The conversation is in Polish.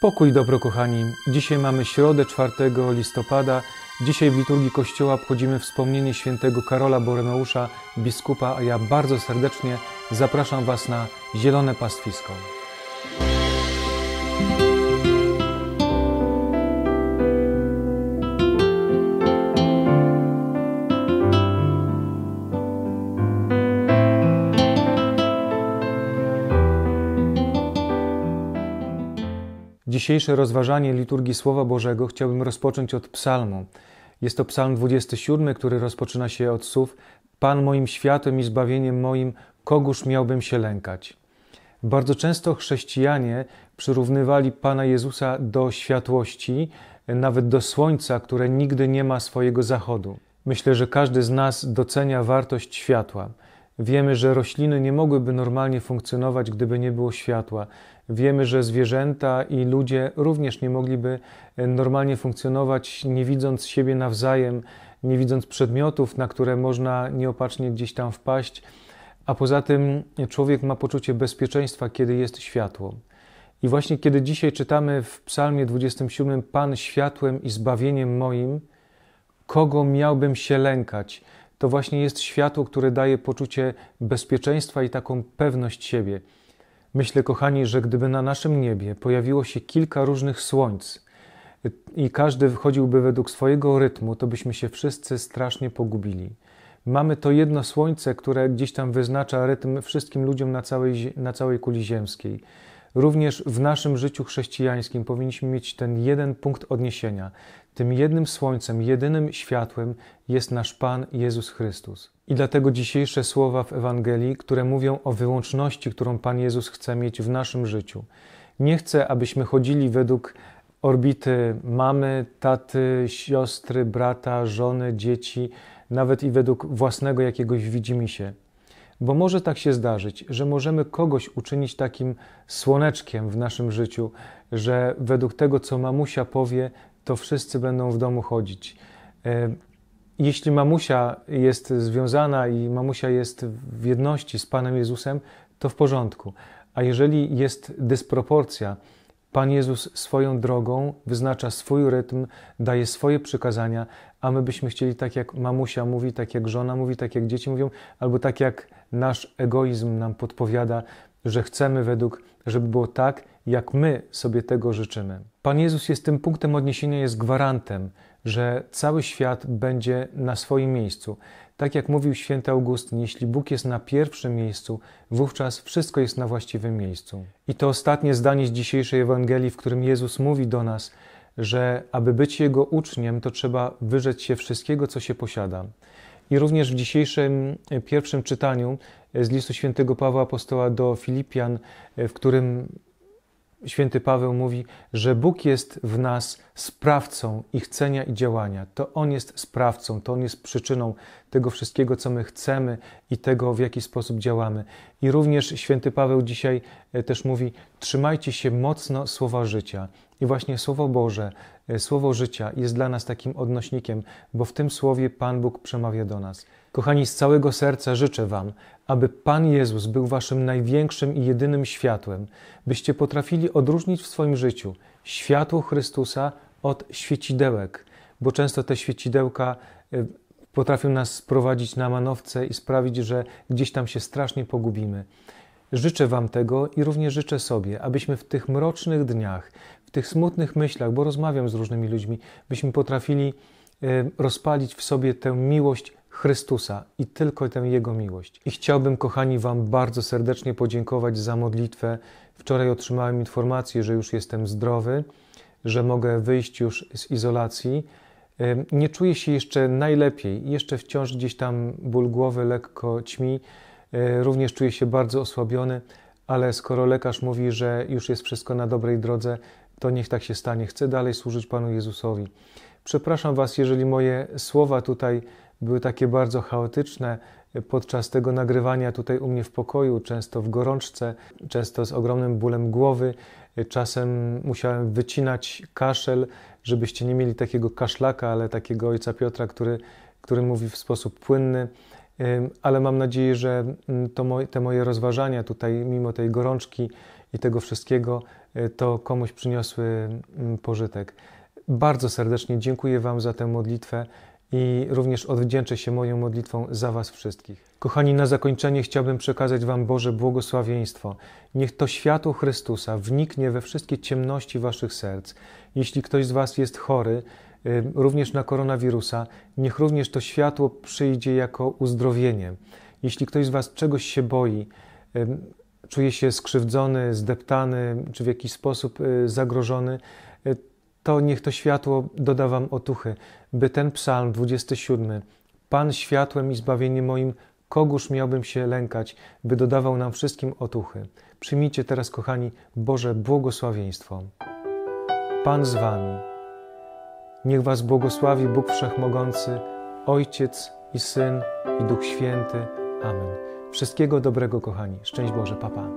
Pokój dobro kochani. Dzisiaj mamy środę 4 listopada. Dzisiaj w liturgii Kościoła obchodzimy wspomnienie świętego Karola Boromeusza, biskupa, a ja bardzo serdecznie zapraszam Was na Zielone Pastwisko. Dzisiejsze rozważanie liturgii Słowa Bożego chciałbym rozpocząć od psalmu. Jest to psalm 27, który rozpoczyna się od słów Pan moim światem i zbawieniem moim, kogóż miałbym się lękać? Bardzo często chrześcijanie przyrównywali Pana Jezusa do światłości, nawet do słońca, które nigdy nie ma swojego zachodu. Myślę, że każdy z nas docenia wartość światła. Wiemy, że rośliny nie mogłyby normalnie funkcjonować, gdyby nie było światła. Wiemy, że zwierzęta i ludzie również nie mogliby e, normalnie funkcjonować, nie widząc siebie nawzajem, nie widząc przedmiotów, na które można nieopatrznie gdzieś tam wpaść. A poza tym człowiek ma poczucie bezpieczeństwa, kiedy jest światło. I właśnie kiedy dzisiaj czytamy w Psalmie 27: Pan światłem i zbawieniem moim, kogo miałbym się lękać? To właśnie jest światło, które daje poczucie bezpieczeństwa i taką pewność siebie. Myślę, kochani, że gdyby na naszym niebie pojawiło się kilka różnych słońc i każdy wychodziłby według swojego rytmu, to byśmy się wszyscy strasznie pogubili. Mamy to jedno słońce, które gdzieś tam wyznacza rytm wszystkim ludziom na całej, na całej kuli ziemskiej. Również w naszym życiu chrześcijańskim powinniśmy mieć ten jeden punkt odniesienia. Tym jednym słońcem, jedynym światłem jest nasz Pan Jezus Chrystus. I dlatego dzisiejsze słowa w Ewangelii, które mówią o wyłączności, którą Pan Jezus chce mieć w naszym życiu. Nie chce, abyśmy chodzili według orbity mamy, taty, siostry, brata, żony, dzieci, nawet i według własnego jakiegoś widzimisię. Bo może tak się zdarzyć, że możemy kogoś uczynić takim słoneczkiem w naszym życiu, że według tego, co mamusia powie, to wszyscy będą w domu chodzić. E, jeśli mamusia jest związana i mamusia jest w jedności z Panem Jezusem, to w porządku. A jeżeli jest dysproporcja, Pan Jezus swoją drogą wyznacza swój rytm, daje swoje przykazania, a my byśmy chcieli tak jak mamusia mówi, tak jak żona mówi, tak jak dzieci mówią, albo tak jak nasz egoizm nam podpowiada, że chcemy według, żeby było tak jak my sobie tego życzymy. Pan Jezus jest tym punktem odniesienia, jest gwarantem, że cały świat będzie na swoim miejscu. Tak jak mówił święty Augustyn, jeśli Bóg jest na pierwszym miejscu, wówczas wszystko jest na właściwym miejscu. I to ostatnie zdanie z dzisiejszej Ewangelii, w którym Jezus mówi do nas, że aby być Jego uczniem, to trzeba wyrzec się wszystkiego, co się posiada. I również w dzisiejszym e, pierwszym czytaniu z listu świętego Pawła Apostoła do Filipian, e, w którym Święty Paweł mówi, że Bóg jest w nas sprawcą ich cenia i działania. To On jest sprawcą, to On jest przyczyną tego wszystkiego, co my chcemy i tego, w jaki sposób działamy. I również święty Paweł dzisiaj e, też mówi: trzymajcie się mocno słowa życia. I właśnie Słowo Boże E, słowo życia jest dla nas takim odnośnikiem, bo w tym słowie Pan Bóg przemawia do nas. Kochani, z całego serca życzę Wam, aby Pan Jezus był Waszym największym i jedynym światłem, byście potrafili odróżnić w swoim życiu światło Chrystusa od świecidełek, bo często te świecidełka e, potrafią nas sprowadzić na manowce i sprawić, że gdzieś tam się strasznie pogubimy. Życzę Wam tego i również życzę sobie, abyśmy w tych mrocznych dniach, w tych smutnych myślach, bo rozmawiam z różnymi ludźmi, byśmy potrafili e, rozpalić w sobie tę miłość Chrystusa i tylko tę Jego miłość. I chciałbym, kochani, Wam bardzo serdecznie podziękować za modlitwę. Wczoraj otrzymałem informację, że już jestem zdrowy, że mogę wyjść już z izolacji. E, nie czuję się jeszcze najlepiej, jeszcze wciąż gdzieś tam ból głowy lekko ćmi E, również czuje się bardzo osłabiony, ale skoro lekarz mówi, że już jest wszystko na dobrej drodze, to niech tak się stanie. Chcę dalej służyć Panu Jezusowi. Przepraszam Was, jeżeli moje słowa tutaj były takie bardzo chaotyczne e, podczas tego nagrywania tutaj u mnie w pokoju, często w gorączce, często z ogromnym bólem głowy. E, czasem musiałem wycinać kaszel, żebyście nie mieli takiego kaszlaka, ale takiego ojca Piotra, który, który mówi w sposób płynny ale mam nadzieję, że mm, moje, te moje rozważania tutaj, mimo tej gorączki i tego wszystkiego, y, to komuś przyniosły mm, pożytek. Bardzo serdecznie dziękuję Wam za tę modlitwę i również odwdzięczę się moją modlitwą za Was wszystkich. Kochani, na zakończenie chciałbym przekazać Wam Boże błogosławieństwo. Niech to światło Chrystusa wniknie we wszystkie ciemności Waszych serc. Jeśli ktoś z Was jest chory, Y, również na koronawirusa. Niech również to światło przyjdzie jako uzdrowienie. Jeśli ktoś z Was czegoś się boi, czuje się skrzywdzony, zdeptany, czy w jakiś sposób y, zagrożony, y, to niech to światło doda Wam otuchy, by ten psalm 27, Pan światłem i zbawieniem moim, kogóż miałbym się lękać, by dodawał nam wszystkim otuchy. Przyjmijcie teraz, kochani, Boże błogosławieństwo. Pan z Wami. Niech Was błogosławi Bóg Wszechmogący, Ojciec i Syn i Duch Święty. Amen. Wszystkiego dobrego, kochani. Szczęść Boże, papa.